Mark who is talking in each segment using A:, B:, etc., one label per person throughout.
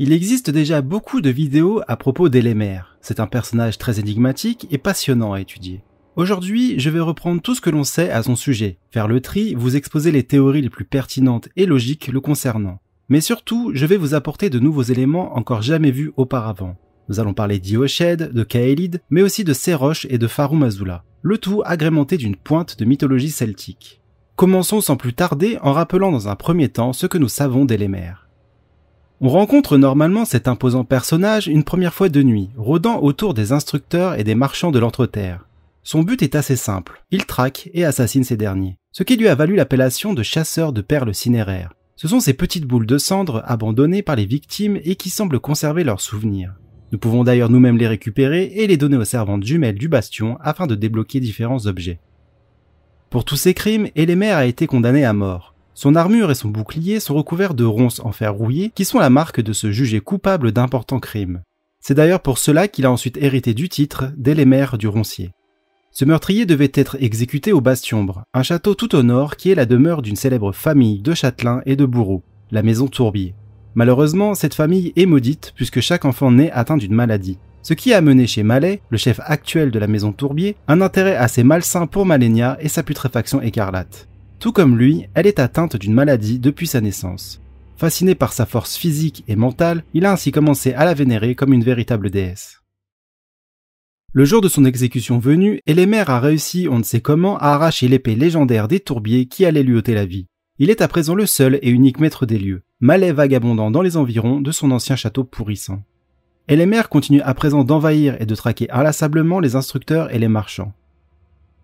A: Il existe déjà beaucoup de vidéos à propos d'Elemer. C'est un personnage très énigmatique et passionnant à étudier. Aujourd'hui, je vais reprendre tout ce que l'on sait à son sujet, faire le tri, vous exposer les théories les plus pertinentes et logiques le concernant. Mais surtout, je vais vous apporter de nouveaux éléments encore jamais vus auparavant. Nous allons parler d'Ioshed, de Kaelid, mais aussi de Serosh et de Farumazula, le tout agrémenté d'une pointe de mythologie celtique. Commençons sans plus tarder en rappelant dans un premier temps ce que nous savons d'Elemer. On rencontre normalement cet imposant personnage une première fois de nuit, rôdant autour des instructeurs et des marchands de l'entreterre. Son but est assez simple, il traque et assassine ces derniers, ce qui lui a valu l'appellation de chasseur de perles cinéraires. Ce sont ces petites boules de cendres abandonnées par les victimes et qui semblent conserver leurs souvenirs. Nous pouvons d'ailleurs nous-mêmes les récupérer et les donner aux servantes jumelles du bastion afin de débloquer différents objets. Pour tous ces crimes, Elemer a été condamné à mort. Son armure et son bouclier sont recouverts de ronces en fer rouillé qui sont la marque de ce jugé coupable d'importants crimes. C'est d'ailleurs pour cela qu'il a ensuite hérité du titre d'Élémère du Roncier. Ce meurtrier devait être exécuté au Bastionbre, un château tout au nord qui est la demeure d'une célèbre famille de châtelains et de bourreaux, la maison Tourbier. Malheureusement, cette famille est maudite puisque chaque enfant naît atteint d'une maladie, ce qui a mené chez Mallet, le chef actuel de la maison Tourbier, un intérêt assez malsain pour Malenia et sa putréfaction écarlate. Tout comme lui, elle est atteinte d'une maladie depuis sa naissance. Fasciné par sa force physique et mentale, il a ainsi commencé à la vénérer comme une véritable déesse. Le jour de son exécution venue, Elemer a réussi, on ne sait comment, à arracher l'épée légendaire des tourbiers qui allait lui ôter la vie. Il est à présent le seul et unique maître des lieux, malais vagabondant dans les environs de son ancien château pourrissant. Elemer continue à présent d'envahir et de traquer inlassablement les instructeurs et les marchands.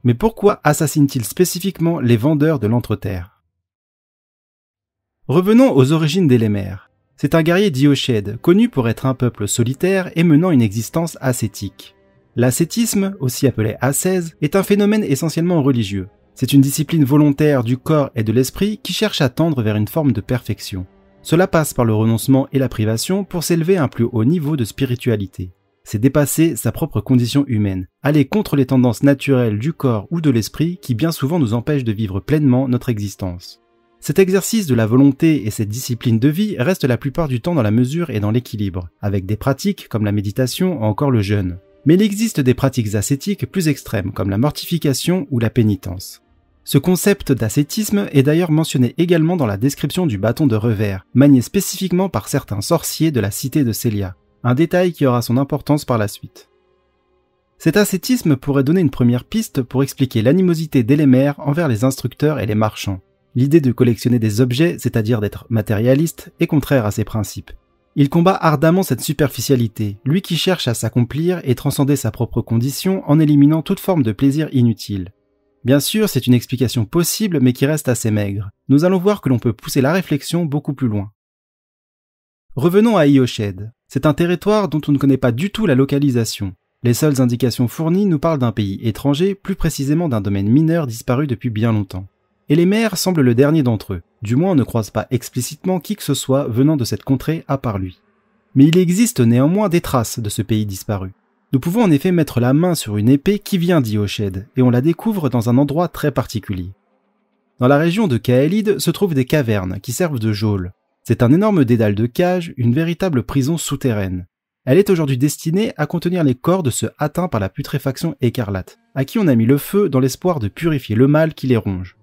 A: Mais pourquoi assassinent t spécifiquement les vendeurs de l'entreterre Revenons aux origines d'Elemer. C'est un guerrier diochède, connu pour être un peuple solitaire et menant une existence ascétique. L'ascétisme, aussi appelé ascèse, est un phénomène essentiellement religieux. C'est une discipline volontaire du corps et de l'esprit qui cherche à tendre vers une forme de perfection. Cela passe par le renoncement et la privation pour s'élever à un plus haut niveau de spiritualité c'est dépasser sa propre condition humaine, aller contre les tendances naturelles du corps ou de l'esprit qui bien souvent nous empêchent de vivre pleinement notre existence. Cet exercice de la volonté et cette discipline de vie reste la plupart du temps dans la mesure et dans l'équilibre, avec des pratiques comme la méditation ou encore le jeûne. Mais il existe des pratiques ascétiques plus extrêmes comme la mortification ou la pénitence. Ce concept d'ascétisme est d'ailleurs mentionné également dans la description du bâton de revers, manié spécifiquement par certains sorciers de la cité de Célia, un détail qui aura son importance par la suite. Cet ascétisme pourrait donner une première piste pour expliquer l'animosité d'Elemer envers les instructeurs et les marchands. L'idée de collectionner des objets, c'est-à-dire d'être matérialiste, est contraire à ses principes. Il combat ardemment cette superficialité, lui qui cherche à s'accomplir et transcender sa propre condition en éliminant toute forme de plaisir inutile. Bien sûr, c'est une explication possible mais qui reste assez maigre. Nous allons voir que l'on peut pousser la réflexion beaucoup plus loin. Revenons à Ioshed. C'est un territoire dont on ne connaît pas du tout la localisation. Les seules indications fournies nous parlent d'un pays étranger, plus précisément d'un domaine mineur disparu depuis bien longtemps. Et les maires semblent le dernier d'entre eux, du moins on ne croise pas explicitement qui que ce soit venant de cette contrée à part lui. Mais il existe néanmoins des traces de ce pays disparu. Nous pouvons en effet mettre la main sur une épée qui vient d'Ioshed, et on la découvre dans un endroit très particulier. Dans la région de Kaelid se trouvent des cavernes qui servent de geôles. C'est un énorme dédale de cages, une véritable prison souterraine. Elle est aujourd'hui destinée à contenir les corps de ceux atteints par la putréfaction écarlate, à qui on a mis le feu dans l'espoir de purifier le mal qui les ronge.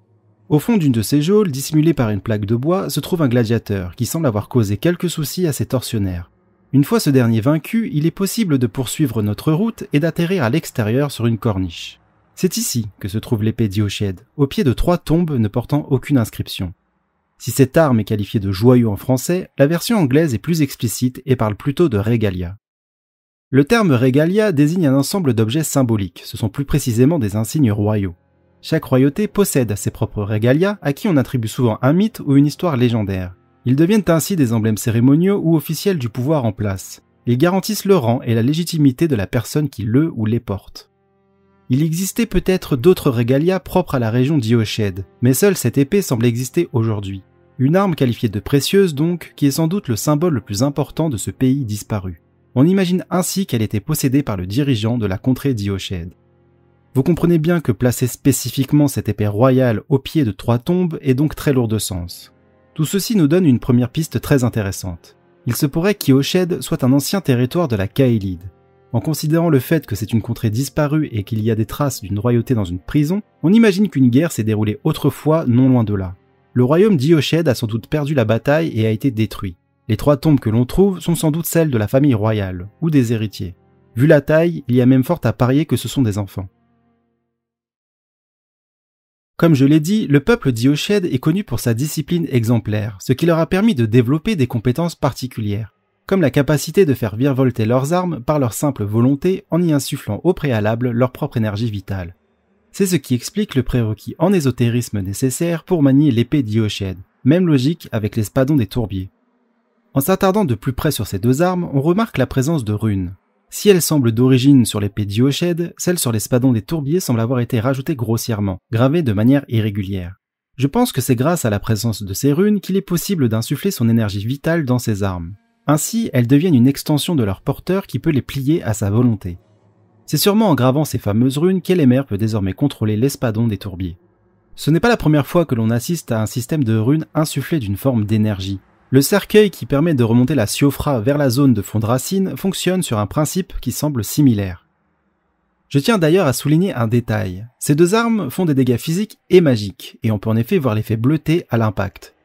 A: Au fond d'une de ces geôles, dissimulée par une plaque de bois, se trouve un gladiateur qui semble avoir causé quelques soucis à ses tortionnaires. Une fois ce dernier vaincu, il est possible de poursuivre notre route et d'atterrir à l'extérieur sur une corniche. C'est ici que se trouve l'épée diochède au pied de trois tombes ne portant aucune inscription. Si cette arme est qualifiée de joyau en français, la version anglaise est plus explicite et parle plutôt de regalia. Le terme régalia désigne un ensemble d'objets symboliques, ce sont plus précisément des insignes royaux. Chaque royauté possède ses propres régalia à qui on attribue souvent un mythe ou une histoire légendaire. Ils deviennent ainsi des emblèmes cérémoniaux ou officiels du pouvoir en place. Ils garantissent le rang et la légitimité de la personne qui le ou les porte. Il existait peut-être d'autres régalia propres à la région d'Iochède, mais seule cette épée semble exister aujourd'hui. Une arme qualifiée de précieuse donc, qui est sans doute le symbole le plus important de ce pays disparu. On imagine ainsi qu'elle était possédée par le dirigeant de la contrée d'Ioshed. Vous comprenez bien que placer spécifiquement cette épée royale au pied de trois tombes est donc très lourd de sens. Tout ceci nous donne une première piste très intéressante. Il se pourrait qu'Ioshed soit un ancien territoire de la Kaelid. En considérant le fait que c'est une contrée disparue et qu'il y a des traces d'une royauté dans une prison, on imagine qu'une guerre s'est déroulée autrefois non loin de là. Le royaume d'Iochède a sans doute perdu la bataille et a été détruit. Les trois tombes que l'on trouve sont sans doute celles de la famille royale ou des héritiers. Vu la taille, il y a même fort à parier que ce sont des enfants. Comme je l'ai dit, le peuple d'Iochède est connu pour sa discipline exemplaire, ce qui leur a permis de développer des compétences particulières, comme la capacité de faire virevolter leurs armes par leur simple volonté en y insufflant au préalable leur propre énergie vitale. C'est ce qui explique le prérequis en ésotérisme nécessaire pour manier l'épée d'Iochède, même logique avec l'espadon des tourbiers. En s'attardant de plus près sur ces deux armes, on remarque la présence de runes. Si elles semblent d'origine sur l'épée d'Iochède, celles sur l'espadon des tourbiers semble avoir été rajoutées grossièrement, gravées de manière irrégulière. Je pense que c'est grâce à la présence de ces runes qu'il est possible d'insuffler son énergie vitale dans ces armes. Ainsi, elles deviennent une extension de leur porteur qui peut les plier à sa volonté. C'est sûrement en gravant ces fameuses runes qu'Elemer peut désormais contrôler l'espadon des tourbiers. Ce n'est pas la première fois que l'on assiste à un système de runes insufflé d'une forme d'énergie. Le cercueil qui permet de remonter la Siofra vers la zone de fond de racine fonctionne sur un principe qui semble similaire. Je tiens d'ailleurs à souligner un détail. Ces deux armes font des dégâts physiques et magiques, et on peut en effet voir l'effet bleuté à l'impact.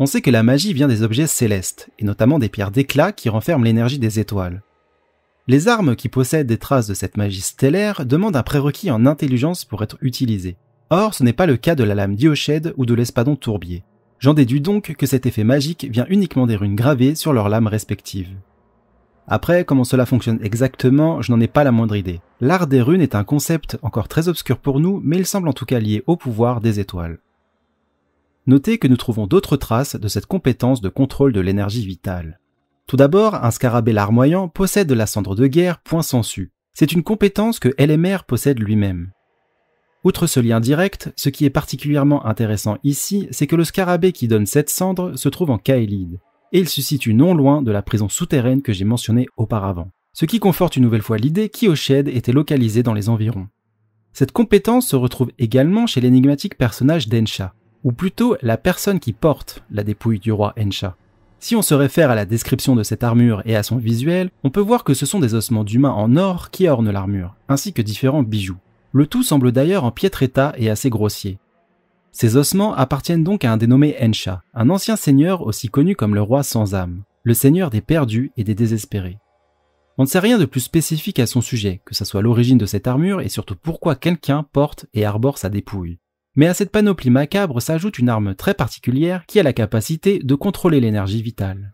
A: On sait que la magie vient des objets célestes, et notamment des pierres d'éclat qui renferment l'énergie des étoiles. Les armes qui possèdent des traces de cette magie stellaire demandent un prérequis en intelligence pour être utilisées. Or, ce n'est pas le cas de la lame Diochède ou de l'espadon Tourbier. J'en déduis donc que cet effet magique vient uniquement des runes gravées sur leurs lames respectives. Après, comment cela fonctionne exactement, je n'en ai pas la moindre idée. L'art des runes est un concept encore très obscur pour nous, mais il semble en tout cas lié au pouvoir des étoiles. Notez que nous trouvons d'autres traces de cette compétence de contrôle de l'énergie vitale. Tout d'abord, un scarabée larmoyant possède la cendre de guerre point sensu. C'est une compétence que LMR possède lui-même. Outre ce lien direct, ce qui est particulièrement intéressant ici, c'est que le scarabée qui donne cette cendre se trouve en Kaelid, et il se situe non loin de la prison souterraine que j'ai mentionnée auparavant, ce qui conforte une nouvelle fois l'idée qu'Ioshed était localisé dans les environs. Cette compétence se retrouve également chez l'énigmatique personnage d'Ensha, ou plutôt la personne qui porte la dépouille du roi Ensha, si on se réfère à la description de cette armure et à son visuel, on peut voir que ce sont des ossements d'humains en or qui ornent l'armure, ainsi que différents bijoux. Le tout semble d'ailleurs en piètre état et assez grossier. Ces ossements appartiennent donc à un dénommé Ensha, un ancien seigneur aussi connu comme le roi sans âme, le seigneur des perdus et des désespérés. On ne sait rien de plus spécifique à son sujet, que ce soit l'origine de cette armure et surtout pourquoi quelqu'un porte et arbore sa dépouille. Mais à cette panoplie macabre s'ajoute une arme très particulière qui a la capacité de contrôler l'énergie vitale.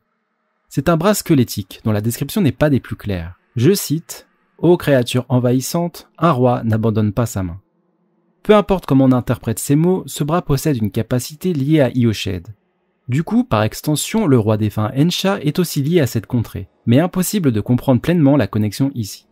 A: C'est un bras squelettique dont la description n'est pas des plus claires. Je cite Ô créature envahissante, un roi n'abandonne pas sa main. Peu importe comment on interprète ces mots, ce bras possède une capacité liée à Ioshed. Du coup, par extension, le roi défunt Ensha est aussi lié à cette contrée, mais impossible de comprendre pleinement la connexion ici.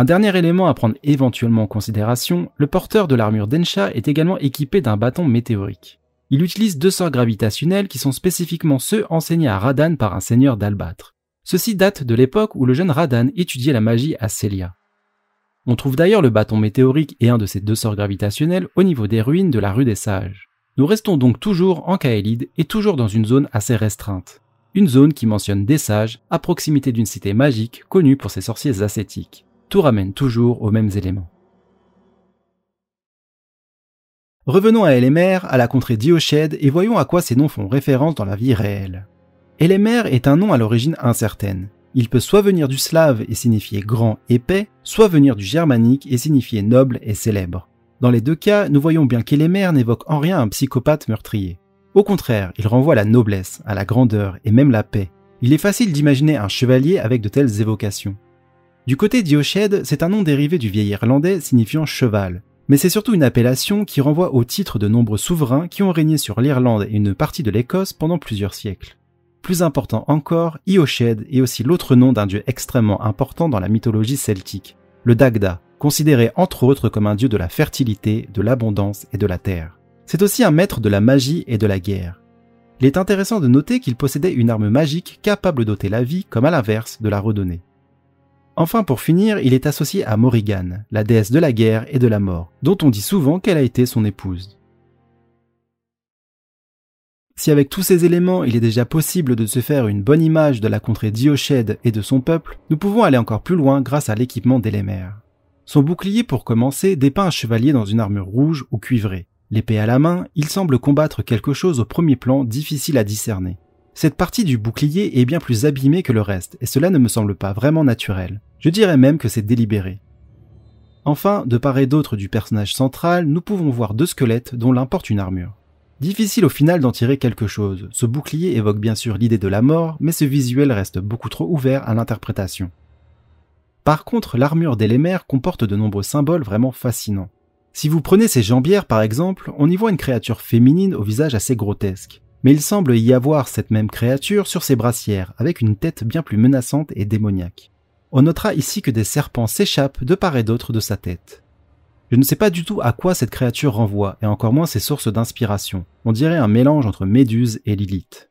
A: Un dernier élément à prendre éventuellement en considération, le porteur de l'armure d'Ensha est également équipé d'un bâton météorique. Il utilise deux sorts gravitationnels qui sont spécifiquement ceux enseignés à Radan par un seigneur d'Albâtre. Ceci date de l'époque où le jeune Radan étudiait la magie à Célia. On trouve d'ailleurs le bâton météorique et un de ses deux sorts gravitationnels au niveau des ruines de la rue des Sages. Nous restons donc toujours en Kaélide et toujours dans une zone assez restreinte. Une zone qui mentionne des sages à proximité d'une cité magique connue pour ses sorciers ascétiques tout ramène toujours aux mêmes éléments. Revenons à Elemer, à la contrée d'Iochède, et voyons à quoi ces noms font référence dans la vie réelle. Elemer est un nom à l'origine incertaine. Il peut soit venir du slave et signifier grand, épais, soit venir du germanique et signifier noble et célèbre. Dans les deux cas, nous voyons bien qu'Elemer n'évoque en rien un psychopathe meurtrier. Au contraire, il renvoie à la noblesse, à la grandeur et même la paix. Il est facile d'imaginer un chevalier avec de telles évocations. Du côté d'Iochède, c'est un nom dérivé du vieil irlandais signifiant cheval, mais c'est surtout une appellation qui renvoie au titre de nombreux souverains qui ont régné sur l'Irlande et une partie de l'Écosse pendant plusieurs siècles. Plus important encore, Ioshed est aussi l'autre nom d'un dieu extrêmement important dans la mythologie celtique, le Dagda, considéré entre autres comme un dieu de la fertilité, de l'abondance et de la terre. C'est aussi un maître de la magie et de la guerre. Il est intéressant de noter qu'il possédait une arme magique capable d'ôter la vie comme à l'inverse de la redonner. Enfin, pour finir, il est associé à Morrigan, la déesse de la guerre et de la mort, dont on dit souvent qu'elle a été son épouse. Si avec tous ces éléments, il est déjà possible de se faire une bonne image de la contrée d'Iochède et de son peuple, nous pouvons aller encore plus loin grâce à l'équipement d'Elemer. Son bouclier, pour commencer, dépeint un chevalier dans une armure rouge ou cuivrée. L'épée à la main, il semble combattre quelque chose au premier plan difficile à discerner. Cette partie du bouclier est bien plus abîmée que le reste, et cela ne me semble pas vraiment naturel. Je dirais même que c'est délibéré. Enfin, de part et d'autre du personnage central, nous pouvons voir deux squelettes dont l'un porte une armure. Difficile au final d'en tirer quelque chose. Ce bouclier évoque bien sûr l'idée de la mort, mais ce visuel reste beaucoup trop ouvert à l'interprétation. Par contre, l'armure d'Elémère comporte de nombreux symboles vraiment fascinants. Si vous prenez ses jambières par exemple, on y voit une créature féminine au visage assez grotesque. Mais il semble y avoir cette même créature sur ses brassières, avec une tête bien plus menaçante et démoniaque on notera ici que des serpents s'échappent de part et d'autre de sa tête. Je ne sais pas du tout à quoi cette créature renvoie, et encore moins ses sources d'inspiration. On dirait un mélange entre Méduse et Lilith.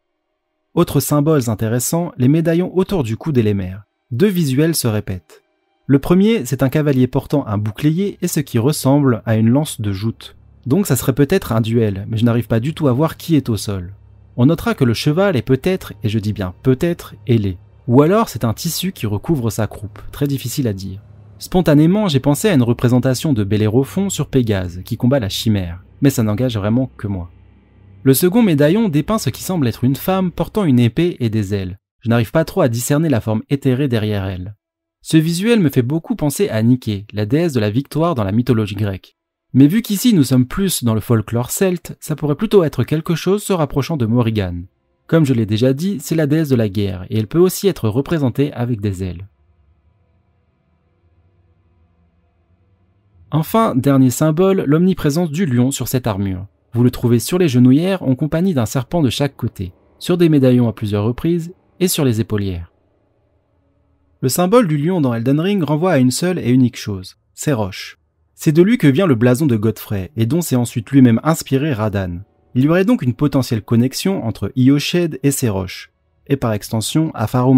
A: Autres symboles intéressants, les médaillons autour du cou d'Elémer. Deux visuels se répètent. Le premier, c'est un cavalier portant un bouclier et ce qui ressemble à une lance de joute. Donc ça serait peut-être un duel, mais je n'arrive pas du tout à voir qui est au sol. On notera que le cheval est peut-être, et je dis bien peut-être, ailé. Ou alors c'est un tissu qui recouvre sa croupe, très difficile à dire. Spontanément, j'ai pensé à une représentation de Bellérophon sur Pégase, qui combat la chimère, mais ça n'engage vraiment que moi. Le second médaillon dépeint ce qui semble être une femme portant une épée et des ailes. Je n'arrive pas trop à discerner la forme éthérée derrière elle. Ce visuel me fait beaucoup penser à Niké, la déesse de la victoire dans la mythologie grecque. Mais vu qu'ici nous sommes plus dans le folklore celte, ça pourrait plutôt être quelque chose se rapprochant de Morrigan, comme je l'ai déjà dit, c'est la déesse de la guerre, et elle peut aussi être représentée avec des ailes. Enfin, dernier symbole, l'omniprésence du lion sur cette armure. Vous le trouvez sur les genouillères en compagnie d'un serpent de chaque côté, sur des médaillons à plusieurs reprises et sur les épaulières. Le symbole du lion dans Elden Ring renvoie à une seule et unique chose, ses roches. C'est de lui que vient le blason de Godfrey et dont s'est ensuite lui-même inspiré Radan. Il y aurait donc une potentielle connexion entre Ioshed et ses roches, et par extension à Farou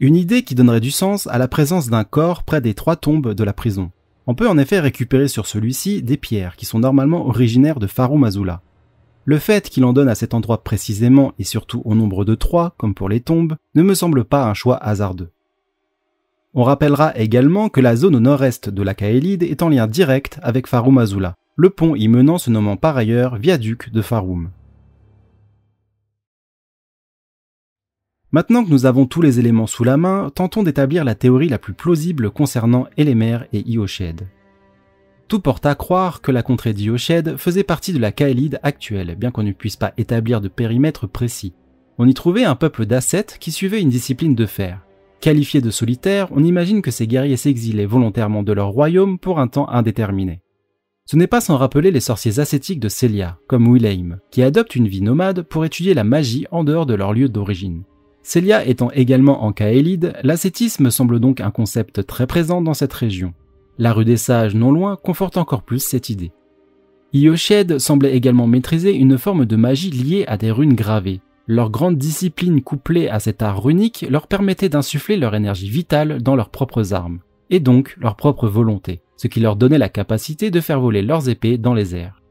A: Une idée qui donnerait du sens à la présence d'un corps près des trois tombes de la prison. On peut en effet récupérer sur celui-ci des pierres qui sont normalement originaires de Farou Le fait qu'il en donne à cet endroit précisément et surtout au nombre de trois, comme pour les tombes, ne me semble pas un choix hasardeux. On rappellera également que la zone au nord-est de la Kaélide est en lien direct avec Farou le pont y menant se nommant par ailleurs viaduc de Faroum. Maintenant que nous avons tous les éléments sous la main, tentons d'établir la théorie la plus plausible concernant Elémer et Ioshed. Tout porte à croire que la contrée d'Ioshed faisait partie de la Kaélide actuelle, bien qu'on ne puisse pas établir de périmètre précis. On y trouvait un peuple d'ascètes qui suivait une discipline de fer. Qualifié de solitaire, on imagine que ces guerriers s'exilaient volontairement de leur royaume pour un temps indéterminé. Ce n'est pas sans rappeler les sorciers ascétiques de Célia, comme Wilhelm, qui adoptent une vie nomade pour étudier la magie en dehors de leur lieu d'origine. Célia étant également en Kaélide, l'ascétisme semble donc un concept très présent dans cette région. La rue des Sages, non loin, conforte encore plus cette idée. Yoshed semblait également maîtriser une forme de magie liée à des runes gravées. Leur grande discipline couplée à cet art runique leur permettait d'insuffler leur énergie vitale dans leurs propres armes, et donc leur propre volonté ce qui leur donnait la capacité de faire voler leurs épées dans les airs.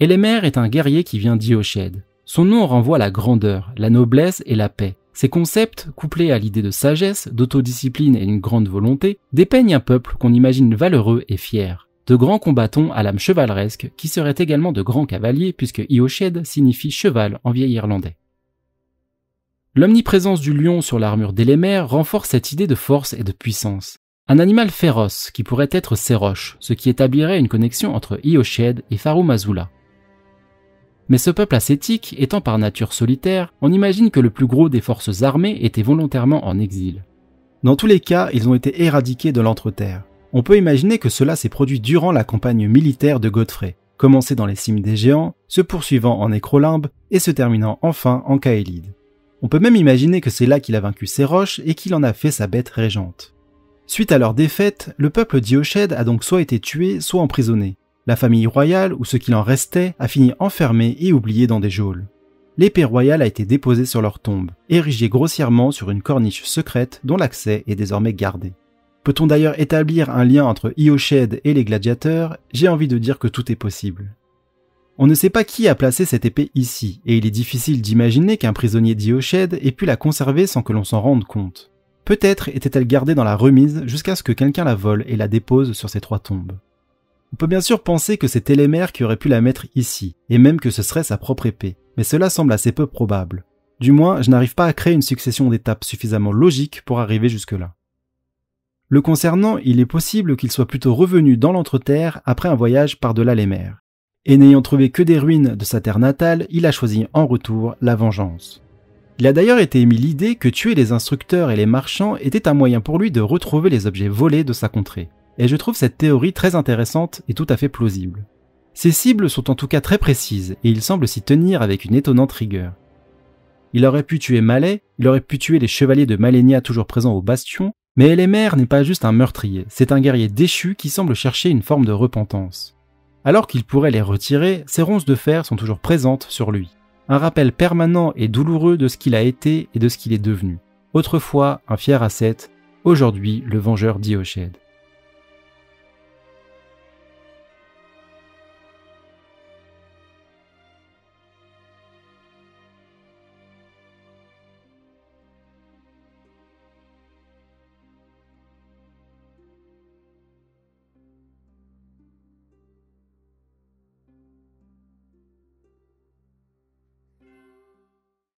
A: Élémer est un guerrier qui vient d'Iochède. Son nom renvoie à la grandeur, la noblesse et la paix. Ces concepts, couplés à l'idée de sagesse, d'autodiscipline et une grande volonté, dépeignent un peuple qu'on imagine valeureux et fier. De grands combattants à l'âme chevaleresque qui seraient également de grands cavaliers puisque Ioshed signifie cheval en vieil irlandais. L'omniprésence du lion sur l'armure d'Elemer renforce cette idée de force et de puissance. Un animal féroce qui pourrait être Séroche, ce qui établirait une connexion entre Ioshed et Farumazula. Mais ce peuple ascétique étant par nature solitaire, on imagine que le plus gros des forces armées était volontairement en exil. Dans tous les cas, ils ont été éradiqués de l'entre-terre. On peut imaginer que cela s'est produit durant la campagne militaire de Godfrey, commencée dans les cimes des géants, se poursuivant en Écrolimbe et se terminant enfin en Caélide. On peut même imaginer que c'est là qu'il a vaincu Séroche et qu'il en a fait sa bête régente. Suite à leur défaite, le peuple d'Iochède a donc soit été tué, soit emprisonné. La famille royale, ou ce qu'il en restait, a fini enfermée et oubliée dans des geôles. L'épée royale a été déposée sur leur tombe, érigée grossièrement sur une corniche secrète dont l'accès est désormais gardé. Peut-on d'ailleurs établir un lien entre Iochède et les gladiateurs J'ai envie de dire que tout est possible. On ne sait pas qui a placé cette épée ici, et il est difficile d'imaginer qu'un prisonnier d'Iochède ait pu la conserver sans que l'on s'en rende compte. Peut-être était-elle gardée dans la remise jusqu'à ce que quelqu'un la vole et la dépose sur ces trois tombes. On peut bien sûr penser que les mères qui aurait pu la mettre ici, et même que ce serait sa propre épée, mais cela semble assez peu probable. Du moins, je n'arrive pas à créer une succession d'étapes suffisamment logique pour arriver jusque-là. Le concernant, il est possible qu'il soit plutôt revenu dans l'entreterre après un voyage par-delà les mers. Et n'ayant trouvé que des ruines de sa terre natale, il a choisi en retour la vengeance. Il a d'ailleurs été émis l'idée que tuer les instructeurs et les marchands était un moyen pour lui de retrouver les objets volés de sa contrée. Et je trouve cette théorie très intéressante et tout à fait plausible. Ses cibles sont en tout cas très précises et il semble s'y tenir avec une étonnante rigueur. Il aurait pu tuer Malais, il aurait pu tuer les chevaliers de Malenia toujours présents au bastion, mais Elemer n'est pas juste un meurtrier, c'est un guerrier déchu qui semble chercher une forme de repentance. Alors qu'il pourrait les retirer, ses ronces de fer sont toujours présentes sur lui un rappel permanent et douloureux de ce qu'il a été et de ce qu'il est devenu. Autrefois un fier ascète, aujourd'hui le vengeur Diochède.